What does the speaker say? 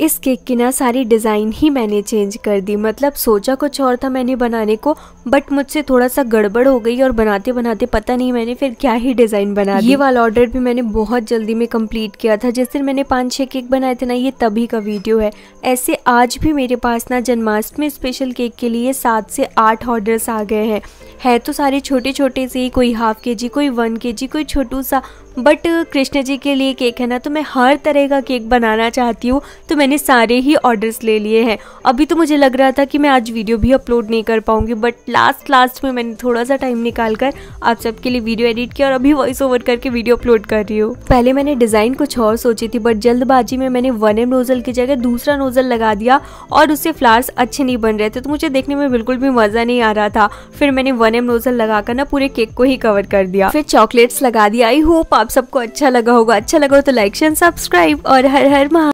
इस केक की ना सारी डिज़ाइन ही मैंने चेंज कर दी मतलब सोचा कुछ और था मैंने बनाने को बट मुझसे थोड़ा सा गड़बड़ हो गई और बनाते बनाते पता नहीं मैंने फिर क्या ही डिज़ाइन बना ये वाला ऑर्डर भी मैंने बहुत जल्दी में कंप्लीट किया था जिस दिन मैंने पाँच छः केक बनाए थे ना ये तभी का वीडियो है ऐसे आज भी मेरे पास ना जन्माष्टमी स्पेशल केक के लिए सात से आठ ऑर्डर्स आ गए हैं है तो सारे छोटे छोटे से ही कोई हाफ के जी कोई वन के जी कोई छोटू सा बट कृष्ण जी के लिए केक है ना तो मैं हर तरह का केक बनाना चाहती हूँ तो मैंने सारे ही ऑर्डर्स ले लिए हैं अभी तो मुझे लग रहा था कि मैं आज वीडियो भी अपलोड नहीं कर पाऊंगी बट लास्ट लास्ट में मैंने थोड़ा सा टाइम निकाल कर आप सबके लिए वीडियो एडिट किया और अभी वॉइस ओवर करके वीडियो अपलोड कर रही हूँ पहले मैंने डिज़ाइन कुछ और सोची थी बट जल्दबाजी में मैंने वन एम नोज़ल की जगह दूसरा नोज़ल लगा दिया और उससे फ्लावर्स अच्छे नहीं बन रहे थे तो मुझे देखने में बिल्कुल भी मज़ा नहीं आ रहा था फिर मैंने वन एम नोज़ल लगाकर ना पूरे केक को ही कवर कर दिया फिर चॉकलेट्स लगा दिया आई होप आप सबको अच्छा लगा होगा अच्छा लगा हो तो लाइक शेयर सब्सक्राइब और हर हर महा